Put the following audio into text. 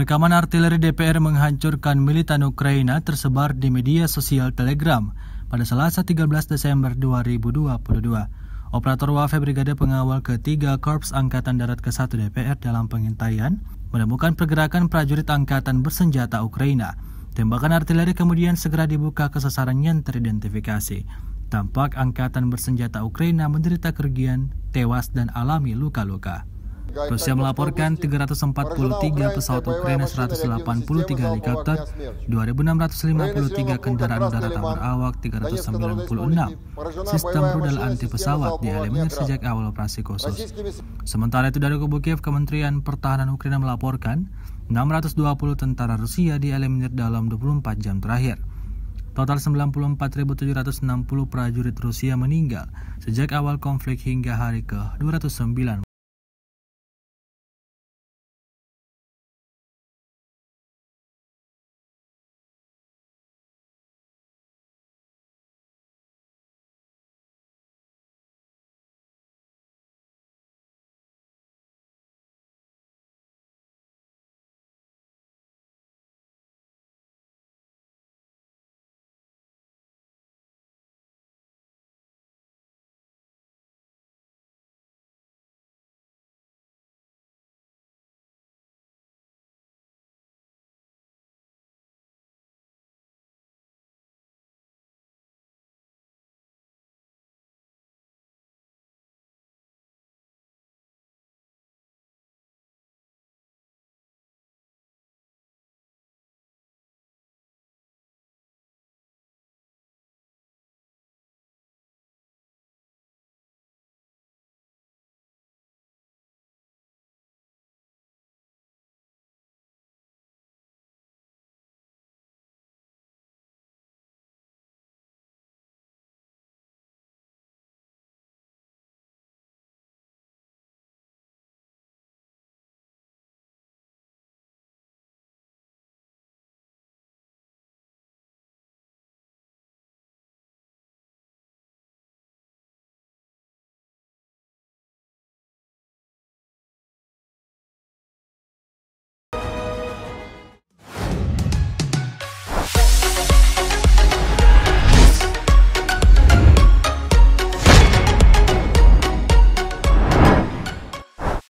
Rekaman artileri DPR menghancurkan militan Ukraina tersebar di media sosial Telegram pada Selasa 13 Desember 2022. Operator Wafe Brigade Pengawal ketiga Korps Angkatan Darat ke-1 DPR dalam pengintaian menemukan pergerakan prajurit angkatan bersenjata Ukraina. Tembakan artileri kemudian segera dibuka ke sasaran yang teridentifikasi. Tampak angkatan bersenjata Ukraina menderita kerugian, tewas dan alami luka-luka. Rusia melaporkan 343 pesawat Ukraina, 183 helikopter, 2.653 kendaraan udara tak awak 396 sistem rudal anti pesawat di dieliminir sejak awal operasi khusus. Sementara itu dari kubu Kiev, Kementerian Pertahanan Ukraina melaporkan 620 tentara Rusia dieliminir dalam 24 jam terakhir. Total 94.760 prajurit Rusia meninggal sejak awal konflik hingga hari ke-209.